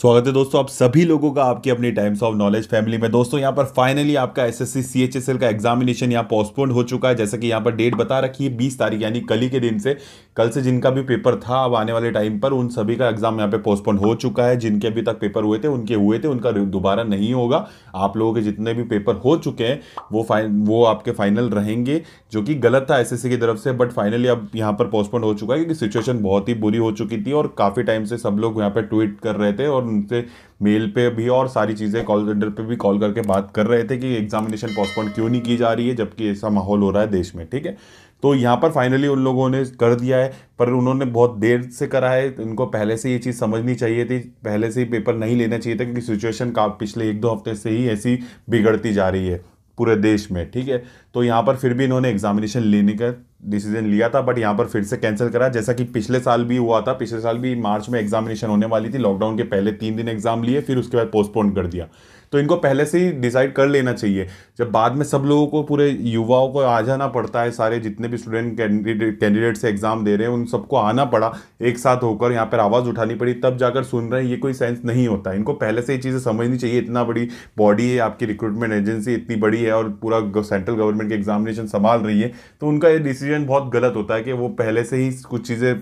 स्वागत है दोस्तों आप सभी लोगों का आपकी अपनी टाइम्स ऑफ नॉलेज फैमिली में दोस्तों यहाँ पर फाइनली आपका एसएससी सीएचएसएल का एग्जामिनेशन यहाँ पोस्टपोन हो चुका है जैसा कि यहाँ पर डेट बता रखी है बीस तारीख यानी कल ही के दिन से कल से जिनका भी पेपर था अब आने वाले टाइम पर उन सभी का एग्जाम यहाँ पे पोस्टपोन हो चुका है जिनके अभी तक पेपर हुए थे उनके हुए थे उनका दोबारा नहीं होगा आप लोगों के जितने भी पेपर हो चुके हैं वो फाइन वो आपके फाइनल रहेंगे जो कि गलत था एस की तरफ से बट फाइनली अब यहाँ पर पोस्टपोन हो चुका है क्योंकि सिचुएशन बहुत ही बुरी हो चुकी थी और काफ़ी टाइम से सब लोग यहाँ पर ट्वीट कर रहे थे और उनसे मेल पे भी और सारी चीज़ें कॉल सेंटर पे भी कॉल करके बात कर रहे थे कि एग्जामिनेशन पोस्टपोन क्यों नहीं की जा रही है जबकि ऐसा माहौल हो रहा है देश में ठीक है तो यहाँ पर फाइनली उन लोगों ने कर दिया है पर उन्होंने बहुत देर से करा है उनको पहले से ये चीज़ समझनी चाहिए थी पहले से ही पेपर नहीं लेना चाहिए था क्योंकि सिचुएशन का पिछले एक दो हफ्ते से ही ऐसी बिगड़ती जा रही है पूरे देश में ठीक है तो यहाँ पर फिर भी इन्होंने एग्जामिनेशन लेने का डिसीजन लिया था बट यहाँ पर फिर से कैंसिल करा जैसा कि पिछले साल भी हुआ था पिछले साल भी मार्च में एग्जामिनेशन होने वाली थी लॉकडाउन के पहले तीन दिन एग्जाम लिए फिर उसके बाद पोस्टपोन कर दिया तो इनको पहले से ही डिसाइड कर लेना चाहिए जब बाद में सब लोगों को पूरे युवाओं को आ जाना पड़ता है सारे जितने भी स्टूडेंट कैंडिडेट कैंडिडेट से एग्ज़ाम दे रहे हैं उन सबको आना पड़ा एक साथ होकर यहाँ पर आवाज़ उठानी पड़ी तब जाकर सुन रहे हैं ये कोई सेंस नहीं होता इनको पहले से ये चीज़ें समझनी चाहिए इतना बड़ी बॉडी है आपकी रिक्रूटमेंट एजेंसी इतनी बड़ी है और पूरा सेंट्रल गवर्नमेंट के एग्जामिनेशन संभाल रही है तो उनका ये डिसीजन बहुत गलत होता है कि वो पहले से ही कुछ चीज़ें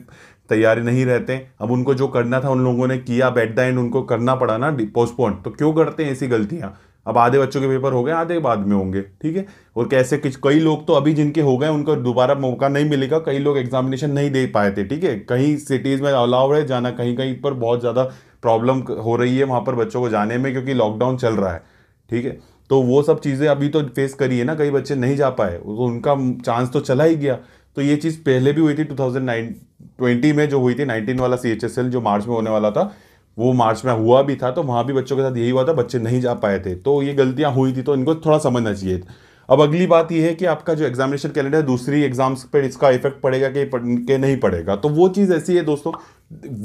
तैयार नहीं रहते अब उनको जो करना था उन लोगों ने किया बैट द एंड उनको करना पड़ा ना पोस्टपोन तो क्यों करते हैं ऐसी गलतियाँ अब आधे बच्चों के पेपर हो गए आधे बाद में होंगे ठीक है और कैसे किस कई लोग तो अभी जिनके हो गए उनको दोबारा मौका नहीं मिलेगा कई लोग एग्जामिनेशन नहीं दे पाए थे ठीक है कहीं सिटीज़ में अलाउड है जाना कहीं कहीं पर बहुत ज़्यादा प्रॉब्लम हो रही है वहाँ पर बच्चों को जाने में क्योंकि लॉकडाउन चल रहा है ठीक है तो वो सब चीज़ें अभी तो फेस करी है ना कई बच्चे नहीं जा पाए तो उनका चांस तो चला ही गया तो ये चीज़ पहले भी हुई थी टू ट्वेंटी में जो हुई थी नाइनटीन वाला सी जो मार्च में होने वाला था वो मार्च में हुआ भी था तो वहाँ भी बच्चों के साथ यही हुआ था बच्चे नहीं जा पाए थे तो ये गलतियाँ हुई थी तो इनको थोड़ा समझना चाहिए अब अगली बात यह है कि आपका जो एग्जामिनेशन कैलेंडर है दूसरी एग्जाम्स पर इसका इफेक्ट पड़ेगा कि के नहीं पड़ेगा तो वो चीज़ ऐसी है दोस्तों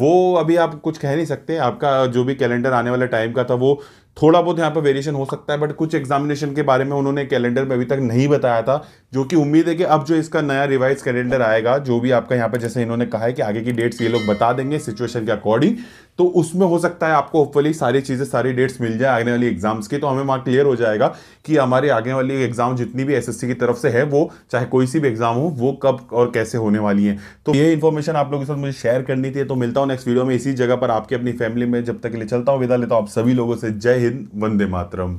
वो अभी आप कुछ कह नहीं सकते आपका जो भी कैलेंडर आने वाले टाइम का था वो थोड़ा बहुत यहाँ पर वेरिएशन हो सकता है बट कुछ एग्जामिनेशन के बारे में उन्होंने कैलेंडर में अभी तक नहीं बताया था जो कि उम्मीद है कि अब जो इसका नया रिवाइज कैलेंडर आएगा जो भी आपका यहाँ पर जैसे इन्होंने कहा है कि आगे की डेट्स ये लोग बता देंगे सिचुएशन के अकॉर्डिंग तो उसमें हो सकता है आपको होपफुली सारी चीज़ें सारी डेट्स मिल जाए आगे वाली एग्जाम्स की तो हमें वहाँ क्लियर हो जाएगा कि हमारे आगे वाली एग्जाम जितनी भी एस की तरफ से है वो चाहे कोई सी भी एग्जाम हो वो कब और कैसे होने वाली है तो ये इन्फॉर्मेशन आप लोगों के साथ मुझे शेयर करनी थी तो मिलता हूँ नेक्स्ट वीडियो में इसी जगह पर आपकी अपनी फैमिली में जब तक के लिए चलता हूँ विदा लेता हूँ आप सभी लोगों से जय हिंद वंदे मातरम